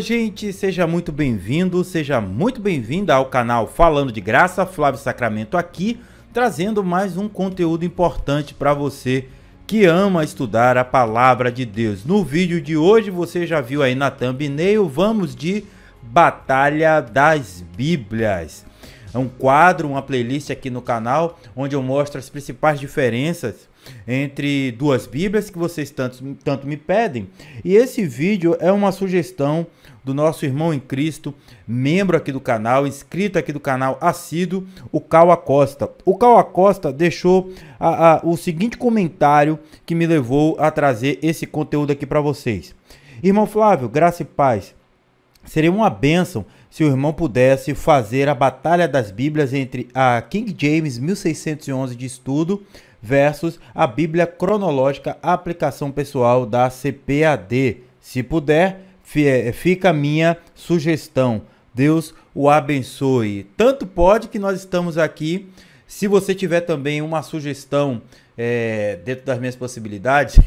gente, seja muito bem-vindo, seja muito bem-vinda ao canal Falando de Graça, Flávio Sacramento aqui, trazendo mais um conteúdo importante para você que ama estudar a palavra de Deus. No vídeo de hoje, você já viu aí na thumbnail, vamos de Batalha das Bíblias. É um quadro, uma playlist aqui no canal, onde eu mostro as principais diferenças entre duas Bíblias que vocês tanto, tanto me pedem. E esse vídeo é uma sugestão do nosso irmão em Cristo, membro aqui do canal, inscrito aqui do canal, assíduo, o Cal Acosta. O Cal Acosta deixou a, a, o seguinte comentário que me levou a trazer esse conteúdo aqui para vocês. Irmão Flávio, graça e paz. Seria uma bênção se o irmão pudesse fazer a batalha das Bíblias entre a King James 1611 de estudo versus a Bíblia cronológica aplicação pessoal da CPAD. Se puder, é, fica a minha sugestão. Deus o abençoe. Tanto pode que nós estamos aqui. Se você tiver também uma sugestão é, dentro das minhas possibilidades,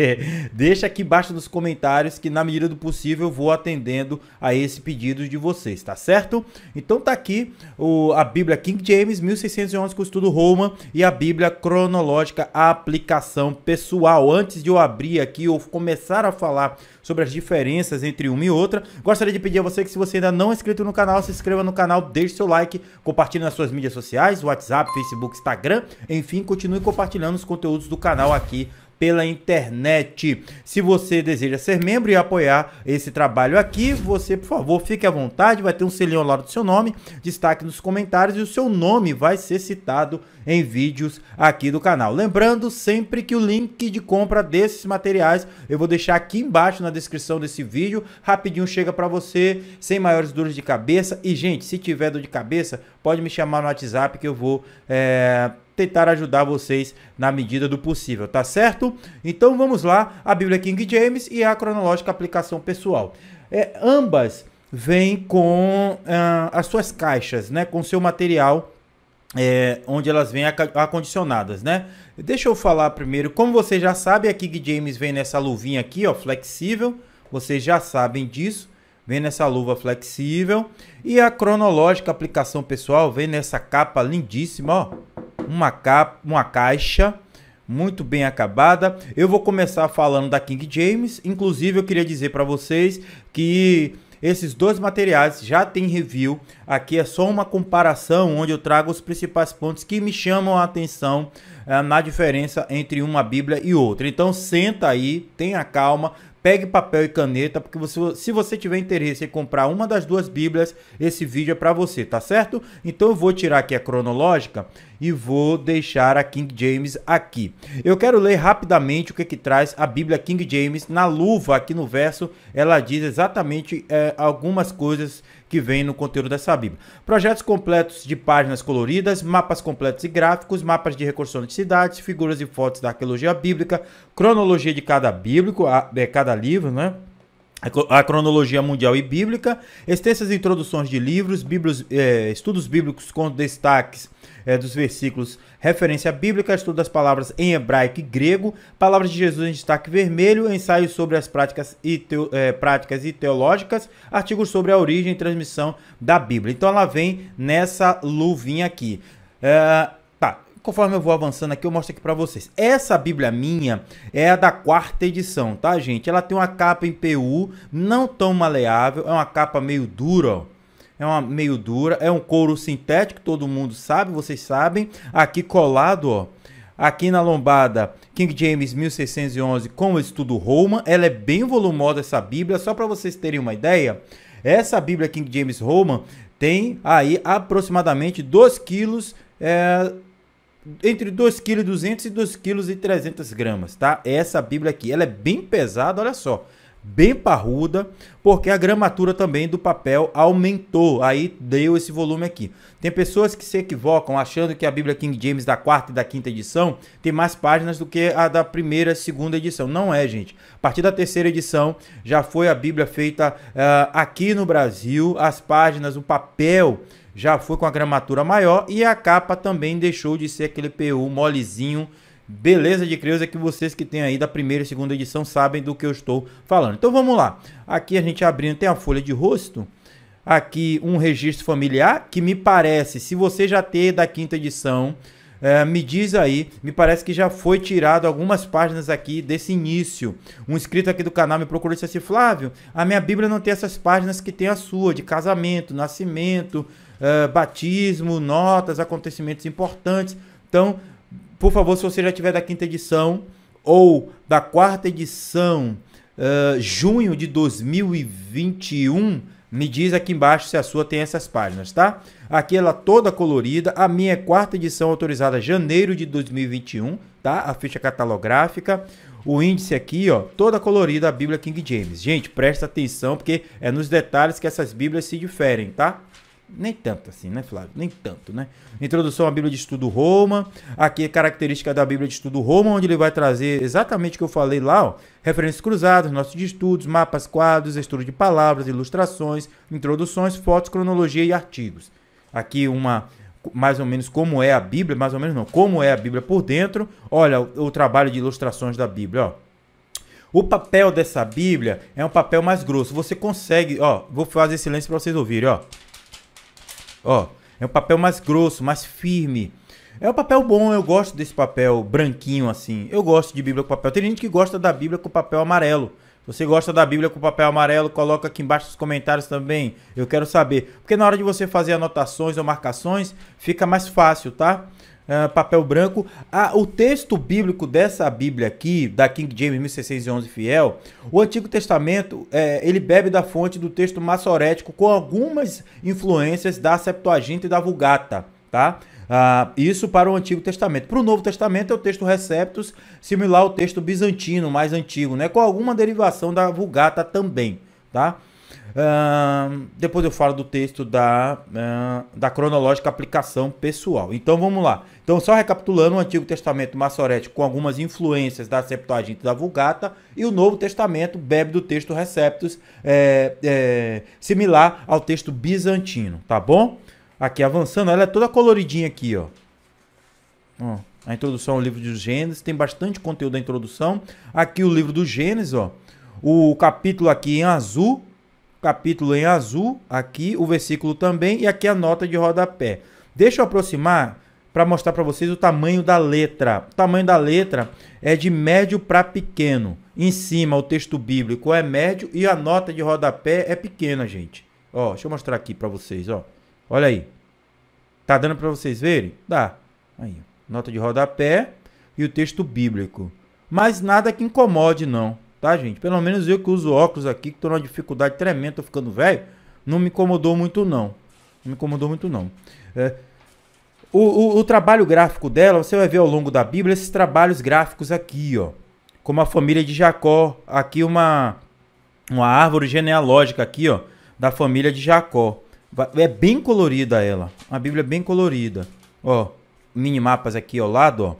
deixa aqui embaixo nos comentários que na medida do possível eu vou atendendo a esse pedido de vocês, tá certo? Então tá aqui o, a Bíblia King James 1611 com estudo Roma e a Bíblia cronológica a aplicação pessoal. Antes de eu abrir aqui ou começar a falar sobre as diferenças entre uma e outra, gostaria de pedir a você que se você ainda não é inscrito no canal, se inscreva no canal, deixe seu like, compartilhe nas suas mídias sociais, WhatsApp, Facebook, Instagram, enfim, continue compartilhando os conteúdos do canal aqui pela internet. Se você deseja ser membro e apoiar esse trabalho aqui, você, por favor, fique à vontade, vai ter um selinho ao lado do seu nome, destaque nos comentários e o seu nome vai ser citado em vídeos aqui do canal. Lembrando sempre que o link de compra desses materiais eu vou deixar aqui embaixo na descrição desse vídeo. Rapidinho chega para você, sem maiores dores de cabeça. E, gente, se tiver dor de cabeça, pode me chamar no WhatsApp que eu vou é, tentar ajudar vocês na medida do possível, tá certo? Então vamos lá, a Bíblia King James e a cronológica aplicação pessoal. É, ambas vêm com ah, as suas caixas, né, com seu material é, onde elas vêm acondicionadas, né? Deixa eu falar primeiro, como vocês já sabem, a King James vem nessa luvinha aqui, ó, flexível, vocês já sabem disso, vem nessa luva flexível, e a cronológica aplicação pessoal vem nessa capa lindíssima, ó, uma, capa, uma caixa muito bem acabada. Eu vou começar falando da King James, inclusive eu queria dizer para vocês que esses dois materiais já tem review. Aqui é só uma comparação onde eu trago os principais pontos que me chamam a atenção eh, na diferença entre uma Bíblia e outra. Então senta aí, tenha calma, pegue papel e caneta, porque você, se você tiver interesse em comprar uma das duas Bíblias, esse vídeo é para você, tá certo? Então eu vou tirar aqui a cronológica e vou deixar a King James aqui. Eu quero ler rapidamente o que, é que traz a Bíblia King James na luva, aqui no verso, ela diz exatamente é, algumas coisas que vem no conteúdo dessa Bíblia. Projetos completos de páginas coloridas, mapas completos e gráficos, mapas de reconstrução de cidades, figuras e fotos da arqueologia bíblica, cronologia de cada bíblico, é, cada livro, né? a cronologia mundial e bíblica, extensas introduções de livros, bíblios, eh, estudos bíblicos com destaques eh, dos versículos, referência bíblica, estudo das palavras em hebraico e grego, palavras de Jesus em destaque vermelho, ensaios sobre as práticas e, teo, eh, práticas e teológicas, artigos sobre a origem e transmissão da Bíblia. Então ela vem nessa luvinha aqui. Uh, conforme eu vou avançando aqui, eu mostro aqui para vocês. Essa Bíblia minha é a da quarta edição, tá, gente? Ela tem uma capa em PU, não tão maleável, é uma capa meio dura, ó. É uma meio dura, é um couro sintético, todo mundo sabe, vocês sabem. Aqui colado, ó. Aqui na lombada, King James 1611 com o estudo Roman. Ela é bem volumosa essa Bíblia, só para vocês terem uma ideia. Essa Bíblia King James Roman tem aí aproximadamente 2 quilos é, entre 2,2 kg e 2,3 kg, tá? Essa Bíblia aqui, ela é bem pesada, olha só. Bem parruda, porque a gramatura também do papel aumentou, aí deu esse volume aqui. Tem pessoas que se equivocam achando que a Bíblia King James da quarta e da quinta edição tem mais páginas do que a da primeira segunda edição. Não é, gente. A partir da terceira edição já foi a Bíblia feita uh, aqui no Brasil, as páginas, o papel já foi com a gramatura maior e a capa também deixou de ser aquele PU molezinho. Beleza de Creuza que vocês que têm aí da primeira e segunda edição sabem do que eu estou falando. Então vamos lá. Aqui a gente abrindo tem a folha de rosto. Aqui um registro familiar que me parece, se você já ter da quinta edição, é, me diz aí, me parece que já foi tirado algumas páginas aqui desse início. Um inscrito aqui do canal me procurou e disse assim, Flávio, a minha Bíblia não tem essas páginas que tem a sua, de casamento, nascimento, ah, batismo, notas, acontecimentos importantes. Então, por favor, se você já tiver da quinta edição ou da quarta edição, uh, junho de 2021, me diz aqui embaixo se a sua tem essas páginas, tá? Aqui ela toda colorida. A minha é quarta edição autorizada janeiro de 2021, tá? A ficha catalográfica. O índice aqui, ó, toda colorida a Bíblia King James. Gente, presta atenção porque é nos detalhes que essas Bíblias se diferem, tá? Nem tanto assim, né, Flávio? Nem tanto, né? Introdução à Bíblia de Estudo Roma. Aqui é característica da Bíblia de Estudo Roma, onde ele vai trazer exatamente o que eu falei lá, ó. Referências cruzadas, nossos estudos, mapas, quadros, estudo de palavras, ilustrações, introduções, fotos, cronologia e artigos. Aqui uma mais ou menos como é a Bíblia, mais ou menos não, como é a Bíblia por dentro. Olha o, o trabalho de ilustrações da Bíblia, ó. O papel dessa Bíblia é um papel mais grosso. Você consegue, ó, vou fazer silêncio para vocês ouvirem, ó. Ó, é um papel mais grosso, mais firme. É um papel bom, eu gosto desse papel branquinho assim. Eu gosto de Bíblia com papel. Tem gente que gosta da Bíblia com papel amarelo. Você gosta da Bíblia com papel amarelo? Coloca aqui embaixo nos comentários também. Eu quero saber. Porque na hora de você fazer anotações ou marcações, fica mais fácil, tá? Ah, papel branco. Ah, o texto bíblico dessa Bíblia aqui, da King James 1611 fiel, o Antigo Testamento, é, ele bebe da fonte do texto maçorético com algumas influências da Septuaginta e da Vulgata, tá? Ah, isso para o Antigo Testamento. Para o Novo Testamento é o texto Receptus, similar ao texto bizantino, mais antigo, né? Com alguma derivação da Vulgata também, tá? Uh, depois eu falo do texto da, uh, da cronológica aplicação pessoal. Então vamos lá. Então, só recapitulando, o Antigo Testamento maçorético com algumas influências da Septuaginta e da Vulgata, e o Novo Testamento bebe do texto Receptus, é, é, similar ao texto bizantino, tá bom? Aqui avançando, ela é toda coloridinha aqui, ó. ó a introdução ao livro de Gênesis, tem bastante conteúdo da introdução. Aqui o livro do Gênesis, ó. O capítulo aqui em azul capítulo em azul, aqui o versículo também e aqui a nota de rodapé. Deixa eu aproximar para mostrar para vocês o tamanho da letra. O tamanho da letra é de médio para pequeno. Em cima o texto bíblico é médio e a nota de rodapé é pequena, gente. Ó, deixa eu mostrar aqui para vocês, ó. Olha aí. Tá dando para vocês verem? Dá. Aí, nota de rodapé e o texto bíblico. Mas nada que incomode não tá, gente? Pelo menos eu que uso óculos aqui, que tô numa dificuldade tremenda, tô ficando velho, não me incomodou muito, não. Não me incomodou muito, não. É, o, o, o trabalho gráfico dela, você vai ver ao longo da Bíblia esses trabalhos gráficos aqui, ó. Como a família de Jacó, aqui uma, uma árvore genealógica aqui, ó, da família de Jacó. É bem colorida ela. A Bíblia é bem colorida. Ó, mini mapas aqui ao lado, ó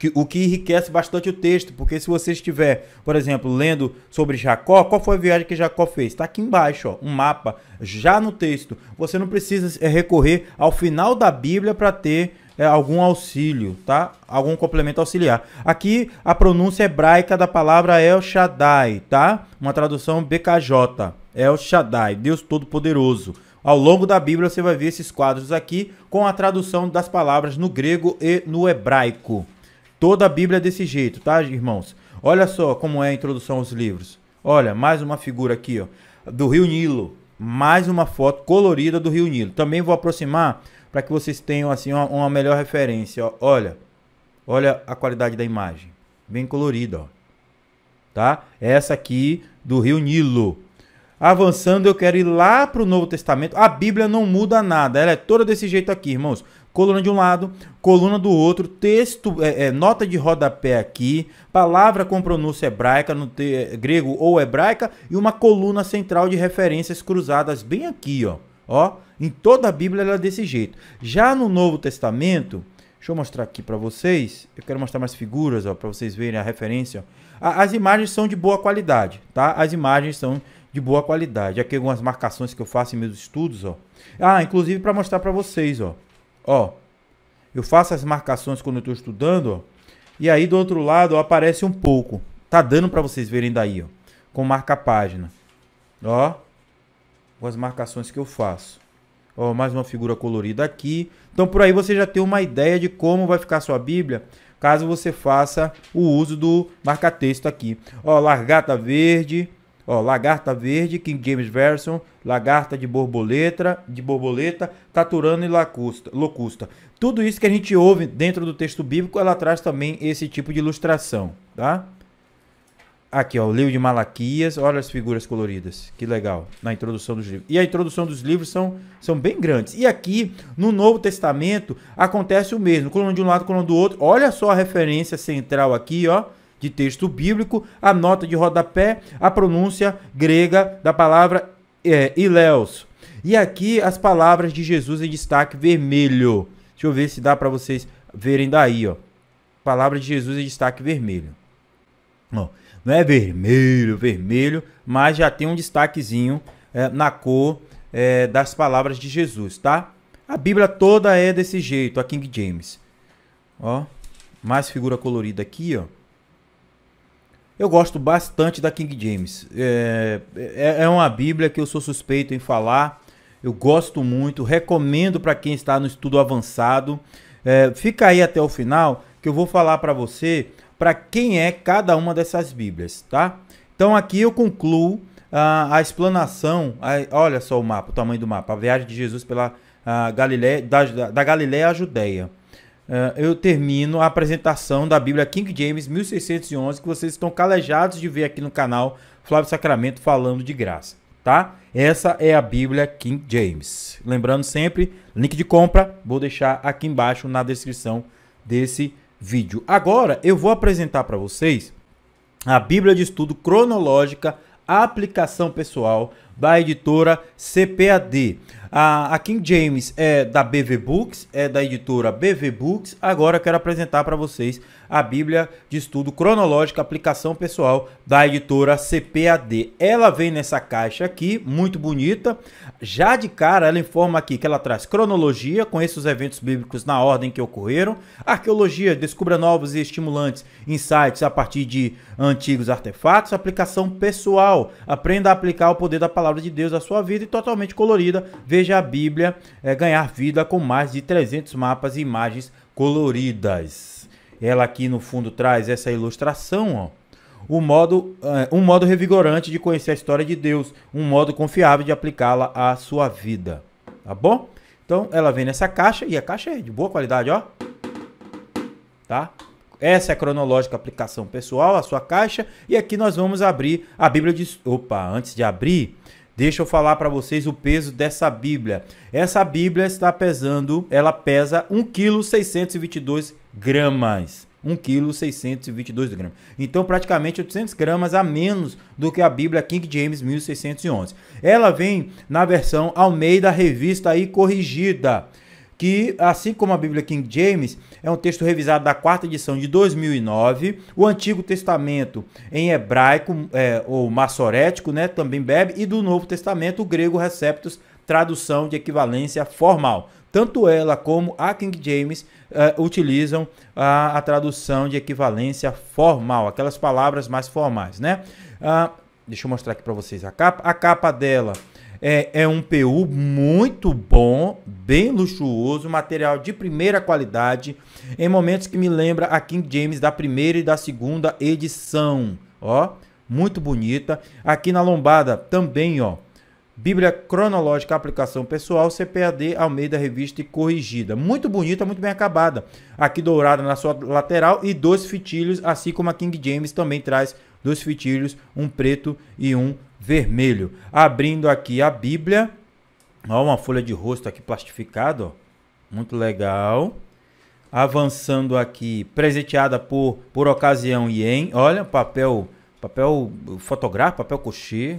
que, o que enriquece bastante o texto, porque se você estiver, por exemplo, lendo sobre Jacó, qual foi a viagem que Jacó fez? Está aqui embaixo, ó, um mapa, já no texto. Você não precisa é, recorrer ao final da Bíblia para ter é, algum auxílio, tá? Algum complemento auxiliar. Aqui a pronúncia hebraica da palavra é El Shaddai, tá? Uma tradução BKJ, El Shaddai, Deus Todo-Poderoso. Ao longo da Bíblia você vai ver esses quadros aqui com a tradução das palavras no grego e no hebraico. Toda a Bíblia é desse jeito, tá, irmãos? Olha só como é a introdução aos livros. Olha, mais uma figura aqui, ó, do Rio Nilo. Mais uma foto colorida do Rio Nilo. Também vou aproximar para que vocês tenham assim uma, uma melhor referência. Ó. Olha, olha a qualidade da imagem, bem colorida, ó. tá? Essa aqui do Rio Nilo. Avançando, eu quero ir lá para o Novo Testamento. A Bíblia não muda nada, ela é toda desse jeito aqui, irmãos coluna de um lado, coluna do outro, texto, é, é, nota de rodapé aqui, palavra com pronúncia hebraica, no te, grego ou hebraica, e uma coluna central de referências cruzadas bem aqui, ó. ó em toda a Bíblia ela é desse jeito. Já no Novo Testamento, deixa eu mostrar aqui para vocês, eu quero mostrar mais figuras, ó, para vocês verem a referência. A, as imagens são de boa qualidade, tá? As imagens são de boa qualidade. Aqui algumas marcações que eu faço em meus estudos, ó. Ah, inclusive para mostrar para vocês, ó. Ó, eu faço as marcações quando eu estou estudando, ó, e aí do outro lado ó, aparece um pouco. Tá dando para vocês verem daí, ó, com marca-página. Ó, com as marcações que eu faço. Ó, mais uma figura colorida aqui. Então por aí você já tem uma ideia de como vai ficar sua Bíblia, caso você faça o uso do marca-texto aqui. Ó, largata verde, Ó, lagarta verde, King James Version, lagarta de borboleta, de borboleta, taturana e lacusta, locusta. Tudo isso que a gente ouve dentro do texto bíblico, ela traz também esse tipo de ilustração, tá? Aqui, ó, o livro de Malaquias, olha as figuras coloridas, que legal, na introdução dos livros. E a introdução dos livros são, são bem grandes. E aqui, no Novo Testamento, acontece o mesmo, coluna de um lado, coluna do outro. Olha só a referência central aqui, ó, de texto bíblico, a nota de rodapé, a pronúncia grega da palavra é, ileus. E aqui as palavras de Jesus em destaque vermelho. Deixa eu ver se dá para vocês verem daí, ó. Palavra de Jesus em destaque vermelho. Não, não é vermelho, vermelho, mas já tem um destaquezinho é, na cor é, das palavras de Jesus, tá? A Bíblia toda é desse jeito, a King James. Ó, mais figura colorida aqui, ó. Eu gosto bastante da King James. É, é, é uma Bíblia que eu sou suspeito em falar. Eu gosto muito, recomendo para quem está no estudo avançado. É, fica aí até o final que eu vou falar para você para quem é cada uma dessas Bíblias, tá? Então aqui eu concluo a explanação. olha só o mapa, o tamanho do mapa. A viagem de Jesus pela Galileia, da, da Galileia à Judéia. Ah, eu termino a apresentação da Bíblia King James 1611, que vocês estão calejados de ver aqui no canal Flávio Sacramento falando de graça, tá? Essa é a Bíblia King James. Lembrando sempre, link de compra vou deixar aqui embaixo na descrição desse vídeo. Agora eu vou apresentar para vocês a Bíblia de estudo cronológica, aplicação pessoal, da editora CPAD. A, a King James é da BV Books, é da editora BV Books. Agora eu quero apresentar para vocês a Bíblia de Estudo Cronológico Aplicação Pessoal da editora CPAD. Ela vem nessa caixa aqui, muito bonita. Já de cara, ela informa aqui que ela traz cronologia, conheça os eventos bíblicos na ordem que ocorreram. Arqueologia, descubra novos e estimulantes insights a partir de antigos artefatos. Aplicação pessoal, aprenda a aplicar o poder da palavra palavra de Deus à sua vida e totalmente colorida. Veja a Bíblia é, ganhar vida com mais de 300 mapas e imagens coloridas. Ela aqui no fundo traz essa ilustração, ó um modo, é, um modo revigorante de conhecer a história de Deus, um modo confiável de aplicá-la à sua vida. Tá bom? Então ela vem nessa caixa e a caixa é de boa qualidade, ó. Tá? Essa é a cronológica aplicação pessoal, a sua caixa. E aqui nós vamos abrir a Bíblia de. Opa, antes de abrir, Deixa eu falar para vocês o peso dessa Bíblia. Essa Bíblia está pesando, ela pesa 1,622 gramas. 1,622 gramas. Então, praticamente 800 gramas a menos do que a Bíblia King James 1611. Ela vem na versão Almeida Revista e Corrigida que, assim como a Bíblia King James, é um texto revisado da quarta edição de 2009. O Antigo Testamento em hebraico é, ou maçorético, né, também bebe, e do Novo Testamento o grego Receptus, tradução de equivalência formal. Tanto ela como a King James é, utilizam a, a, tradução de equivalência formal, aquelas palavras mais formais, né? Ah, deixa eu mostrar aqui para vocês a capa. A capa dela é, é um PU muito bom, bem luxuoso, material de primeira qualidade, em momentos que me lembra a King James da primeira e da segunda edição, ó, muito bonita. Aqui na lombada também, ó, Bíblia cronológica, aplicação pessoal, CPAD, Almeida, revista e corrigida. Muito bonita, muito bem acabada. Aqui dourada na sua lateral e dois fitilhos, assim como a King James também traz dos fitilhos, um preto e um vermelho. Abrindo aqui a Bíblia, ó, uma folha de rosto aqui plastificado, ó, muito legal. Avançando aqui, presenteada por por ocasião e em, olha, papel papel fotográfico, papel cochê,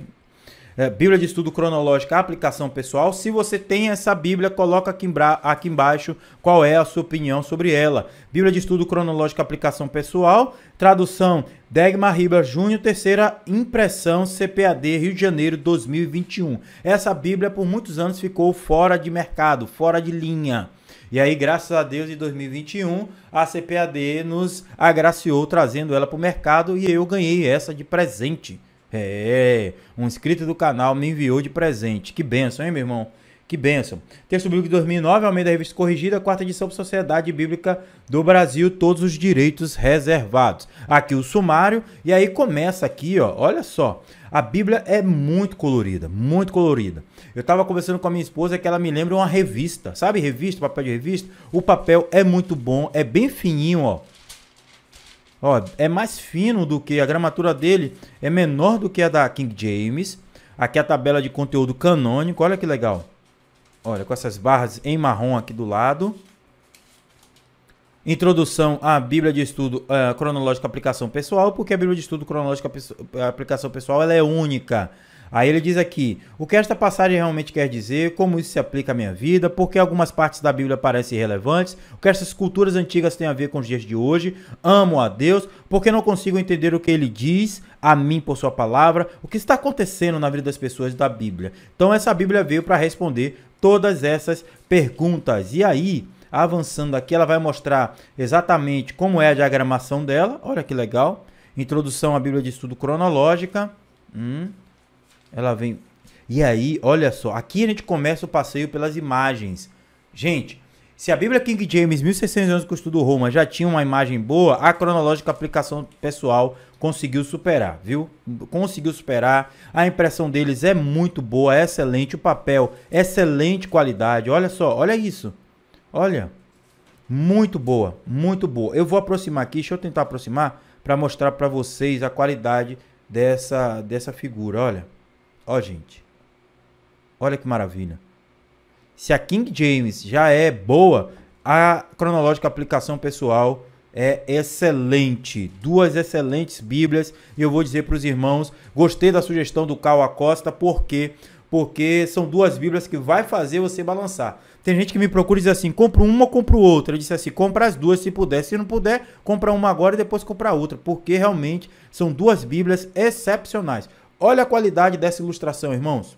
é, Bíblia de Estudo Cronológica, aplicação pessoal. Se você tem essa Bíblia, coloca aqui, aqui embaixo qual é a sua opinião sobre ela. Bíblia de Estudo Cronológica, aplicação pessoal, tradução Degmar Ribas Júnior, terceira impressão CPAD Rio de Janeiro 2021. Essa Bíblia por muitos anos ficou fora de mercado, fora de linha. E aí, graças a Deus, em 2021, a CPAD nos agraciou trazendo ela para o mercado e eu ganhei essa de presente. É, um inscrito do canal me enviou de presente. Que benção, hein, meu irmão? Que benção. Texto bíblico de 2009, Almeida Revista Corrigida, quarta edição para Sociedade Bíblica do Brasil, todos os direitos reservados. Aqui o sumário, e aí começa aqui, ó, olha só. A Bíblia é muito colorida, muito colorida. Eu estava conversando com a minha esposa que ela me lembra uma revista, sabe revista, papel de revista? O papel é muito bom, é bem fininho, ó ó, é mais fino do que a gramatura dele, é menor do que a da King James. Aqui a tabela de conteúdo canônico, olha que legal. Olha, com essas barras em marrom aqui do lado. Introdução à Bíblia de Estudo uh, Cronológica Aplicação Pessoal, porque a Bíblia de Estudo Cronológica Aplicação Pessoal ela é única. Aí ele diz aqui: o que esta passagem realmente quer dizer, como isso se aplica à minha vida, por que algumas partes da Bíblia parecem irrelevantes, o que essas culturas antigas têm a ver com os dias de hoje, amo a Deus, porque não consigo entender o que ele diz a mim por sua palavra, o que está acontecendo na vida das pessoas da Bíblia. Então essa Bíblia veio para responder todas essas perguntas. E aí, avançando aqui, ela vai mostrar exatamente como é a diagramação dela. Olha que legal. Introdução à Bíblia de Estudo Cronológica. Hum. Ela vem. E aí, olha só, aqui a gente começa o passeio pelas imagens. Gente, se a Bíblia King James 1600 anos que eu estudo Roma já tinha uma imagem boa, a cronológica aplicação pessoal conseguiu superar, viu? Conseguiu superar. A impressão deles é muito boa, é excelente o papel, excelente qualidade. Olha só, olha isso. Olha. Muito boa, muito boa. Eu vou aproximar aqui, deixa eu tentar aproximar para mostrar para vocês a qualidade dessa dessa figura, olha. Ó, gente. Olha que maravilha. Se a King James já é boa, a cronológica aplicação pessoal é excelente. Duas excelentes Bíblias. E eu vou dizer para os irmãos, gostei da sugestão do Cal Acosta, por quê? Porque são duas Bíblias que vai fazer você balançar. Tem gente que me procura e diz assim: compro uma ou compro outra. Eu disse assim: compra as duas se puder. Se não puder, compra uma agora e depois compra outra. Porque realmente são duas Bíblias excepcionais. Olha a qualidade dessa ilustração, irmãos.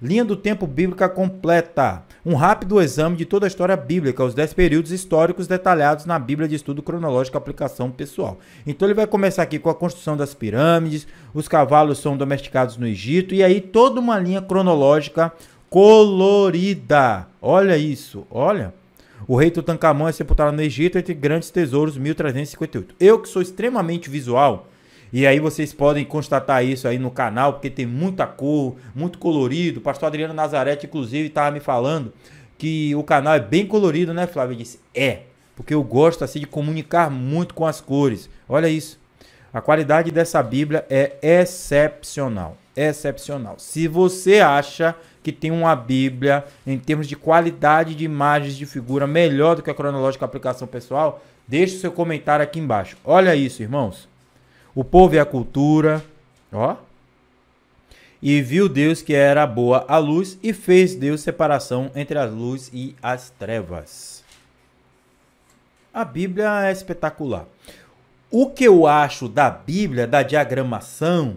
Linha do tempo bíblica completa. Um rápido exame de toda a história bíblica, os 10 períodos históricos detalhados na Bíblia de Estudo Cronológico Aplicação Pessoal. Então ele vai começar aqui com a construção das pirâmides, os cavalos são domesticados no Egito, e aí toda uma linha cronológica colorida. Olha isso, olha. O rei Tutankhamon é sepultado no Egito entre grandes tesouros, 1358. Eu que sou extremamente visual e aí vocês podem constatar isso aí no canal, porque tem muita cor, muito colorido. O pastor Adriano Nazarete, inclusive, estava me falando que o canal é bem colorido, né, Flávio? Eu disse, é, porque eu gosto assim de comunicar muito com as cores. Olha isso. A qualidade dessa Bíblia é excepcional. Excepcional. Se você acha que tem uma Bíblia em termos de qualidade de imagens de figura melhor do que a cronológica aplicação pessoal, deixe o seu comentário aqui embaixo. Olha isso, irmãos o povo e a cultura, ó. E viu Deus que era boa a luz e fez Deus separação entre a luz e as trevas. A Bíblia é espetacular. O que eu acho da Bíblia, da diagramação,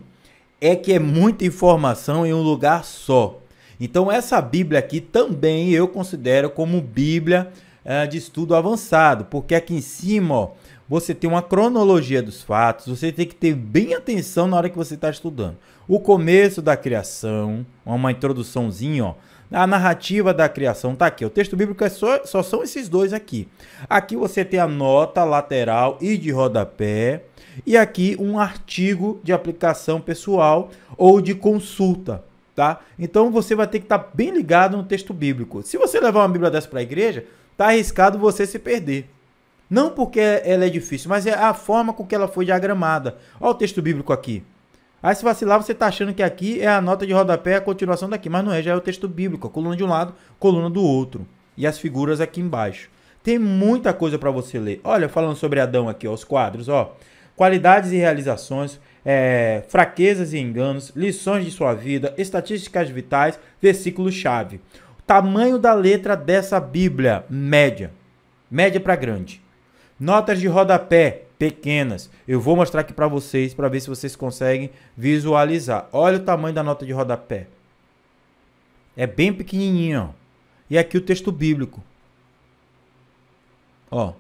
é que é muita informação em um lugar só. Então, essa Bíblia aqui também eu considero como Bíblia eh, de estudo avançado, porque aqui em cima ó, você tem uma cronologia dos fatos, você tem que ter bem atenção na hora que você está estudando. O começo da criação, uma introduçãozinha, ó. A narrativa da criação está aqui. O texto bíblico é só, só são esses dois aqui. Aqui você tem a nota lateral e de rodapé. E aqui um artigo de aplicação pessoal ou de consulta. Tá? Então você vai ter que estar tá bem ligado no texto bíblico. Se você levar uma Bíblia dessa para a igreja, tá arriscado você se perder. Não porque ela é difícil, mas é a forma com que ela foi diagramada. Olha o texto bíblico aqui. Aí se vacilar, você está achando que aqui é a nota de rodapé, a continuação daqui, mas não é, já é o texto bíblico, a coluna de um lado, coluna do outro, e as figuras aqui embaixo. Tem muita coisa para você ler. Olha, falando sobre Adão aqui, ó, os quadros, ó. Qualidades e realizações, é, fraquezas e enganos, lições de sua vida, estatísticas vitais, versículo-chave. Tamanho da letra dessa Bíblia, média. Média para grande. Notas de rodapé pequenas. Eu vou mostrar aqui para vocês para ver se vocês conseguem visualizar. Olha o tamanho da nota de rodapé. É bem pequenininho. Ó. E aqui o texto bíblico. Ó.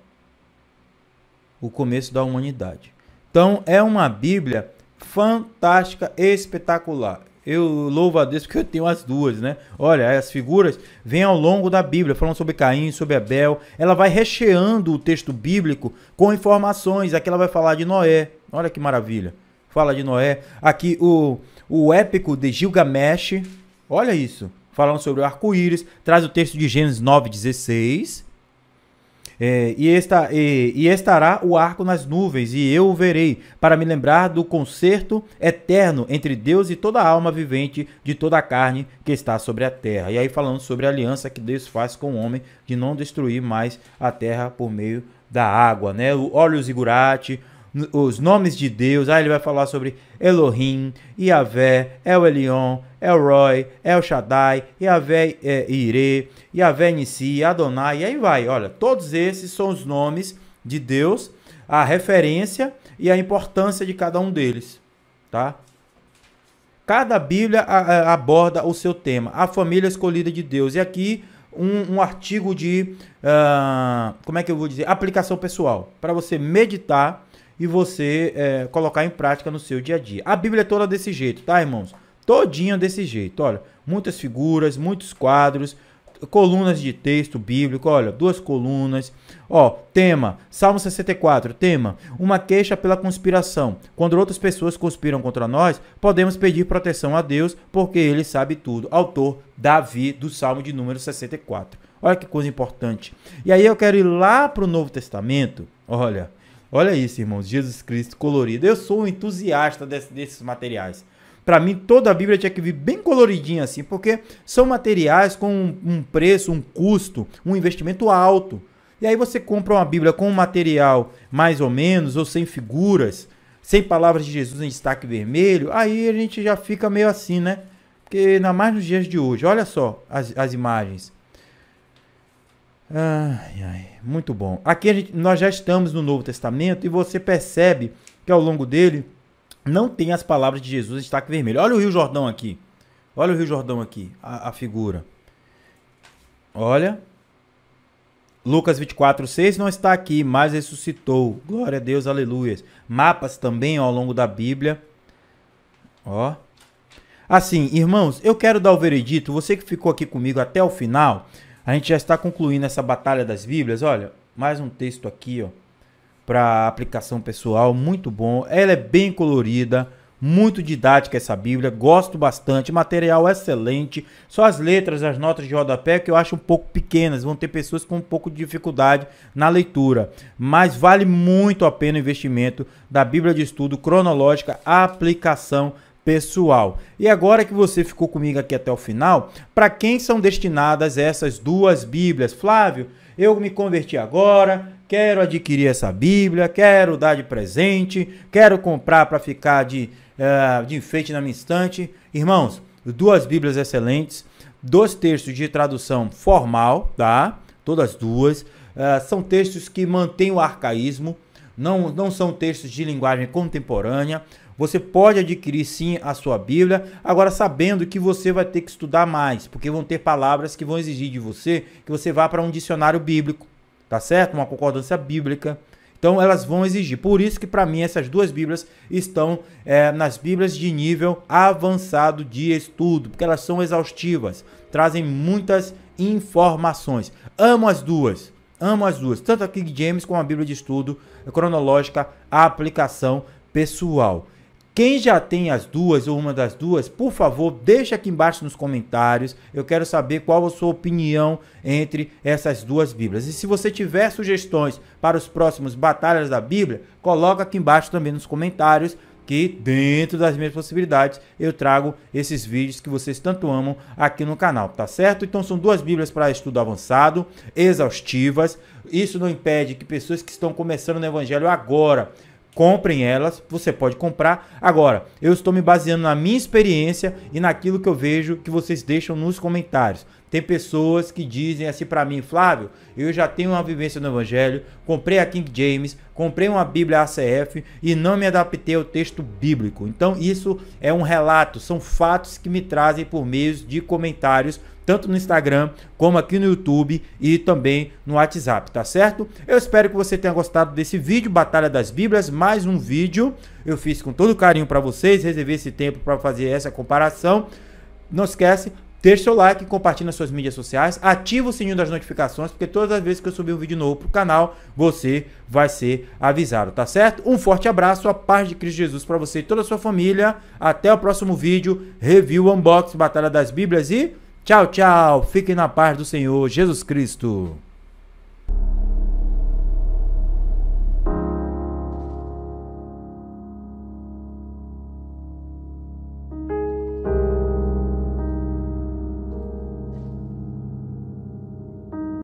O começo da humanidade. Então é uma Bíblia fantástica, espetacular eu louvo a Deus porque eu tenho as duas, né? Olha, as figuras vêm ao longo da Bíblia, falando sobre Caim, sobre Abel. Ela vai recheando o texto bíblico com informações. Aqui ela vai falar de Noé. Olha que maravilha. Fala de Noé. Aqui o, o épico de Gilgamesh. Olha isso. Falando sobre o arco-íris. Traz o texto de Gênesis 9, 16. É, e, esta, e, e, estará o arco nas nuvens, e eu o verei, para me lembrar do concerto eterno entre Deus e toda a alma vivente de toda a carne que está sobre a terra. E aí falando sobre a aliança que Deus faz com o homem de não destruir mais a terra por meio da água, né? O óleo zigurate, os nomes de Deus. Aí ah, ele vai falar sobre Elohim, Yahvé, El Elion, El Roy, El Shaddai, Yahvé é, Ire, Yahvé Nissi, Adonai, e aí vai. Olha, todos esses são os nomes de Deus, a referência e a importância de cada um deles, tá? Cada Bíblia a, a, aborda o seu tema, a família escolhida de Deus. E aqui um, um artigo de, uh, como é que eu vou dizer, aplicação pessoal, para você meditar e você é, colocar em prática no seu dia a dia. A Bíblia é toda desse jeito, tá, irmãos? Todinha desse jeito. Olha, muitas figuras, muitos quadros, colunas de texto bíblico, olha, duas colunas. Ó, tema, Salmo 64, tema, uma queixa pela conspiração. Quando outras pessoas conspiram contra nós, podemos pedir proteção a Deus, porque ele sabe tudo. Autor Davi do Salmo de número 64. Olha que coisa importante. E aí eu quero ir lá para o Novo Testamento, olha, Olha isso, irmãos. Jesus Cristo colorido. Eu sou um entusiasta desse, desses materiais. Para mim, toda a Bíblia tinha que vir bem coloridinha assim, porque são materiais com um, um preço, um custo, um investimento alto. E aí você compra uma Bíblia com um material mais ou menos, ou sem figuras, sem palavras de Jesus em destaque vermelho, aí a gente já fica meio assim, né? Porque ainda mais nos dias de hoje, olha só as, as imagens. Ai, ai, muito bom. Aqui gente, nós já estamos no Novo Testamento e você percebe que ao longo dele não tem as palavras de Jesus em destaque vermelho. Olha o Rio Jordão aqui. Olha o Rio Jordão aqui, a, a figura. Olha. Lucas 24, 6 não está aqui, mas ressuscitou. Glória a Deus, aleluia. Mapas também ó, ao longo da Bíblia. Ó. Assim, irmãos, eu quero dar o veredito. Você que ficou aqui comigo até o final, a gente já está concluindo essa batalha das Bíblias. Olha, mais um texto aqui, ó, para aplicação pessoal, muito bom. Ela é bem colorida, muito didática essa Bíblia, gosto bastante, material excelente. Só as letras, as notas de rodapé que eu acho um pouco pequenas, vão ter pessoas com um pouco de dificuldade na leitura, mas vale muito a pena o investimento da Bíblia de estudo cronológica, a aplicação pessoal. E agora que você ficou comigo aqui até o final, para quem são destinadas essas duas Bíblias? Flávio, eu me converti agora, quero adquirir essa Bíblia, quero dar de presente, quero comprar para ficar de, uh, de enfeite na minha estante. Irmãos, duas Bíblias excelentes, dois textos de tradução formal, tá? Todas duas. Uh, são textos que mantêm o arcaísmo, não, não são textos de linguagem contemporânea, você pode adquirir sim a sua Bíblia, agora sabendo que você vai ter que estudar mais, porque vão ter palavras que vão exigir de você que você vá para um dicionário bíblico, tá certo? Uma concordância bíblica. Então elas vão exigir. Por isso que para mim essas duas Bíblias estão é, nas Bíblias de nível avançado de estudo, porque elas são exaustivas, trazem muitas informações. Amo as duas. Amo as duas, tanto a King James como a Bíblia de Estudo a eh, Cronológica, a aplicação pessoal. Quem já tem as duas ou uma das duas, por favor, deixa aqui embaixo nos comentários. Eu quero saber qual a sua opinião entre essas duas Bíblias. E se você tiver sugestões para os próximos Batalhas da Bíblia, coloca aqui embaixo também nos comentários que dentro das minhas possibilidades eu trago esses vídeos que vocês tanto amam aqui no canal, tá certo? Então são duas bíblias para estudo avançado, exaustivas. Isso não impede que pessoas que estão começando no evangelho agora comprem elas, você pode comprar. Agora, eu estou me baseando na minha experiência e naquilo que eu vejo que vocês deixam nos comentários. Tem pessoas que dizem assim para mim, Flávio, eu já tenho uma vivência no Evangelho, comprei a King James, comprei uma Bíblia ACF e não me adaptei ao texto bíblico. Então isso é um relato, são fatos que me trazem por meio de comentários, tanto no Instagram como aqui no YouTube e também no WhatsApp, tá certo? Eu espero que você tenha gostado desse vídeo, Batalha das Bíblias, mais um vídeo. Eu fiz com todo carinho para vocês, reservei esse tempo para fazer essa comparação. Não esquece, Deixe seu like, compartilhe nas suas mídias sociais, ative o sininho das notificações, porque todas as vezes que eu subir um vídeo novo pro canal, você vai ser avisado, tá certo? Um forte abraço, a paz de Cristo Jesus para você e toda a sua família. Até o próximo vídeo, review, unboxing, batalha das bíblias e tchau, tchau. Fiquem na paz do Senhor Jesus Cristo.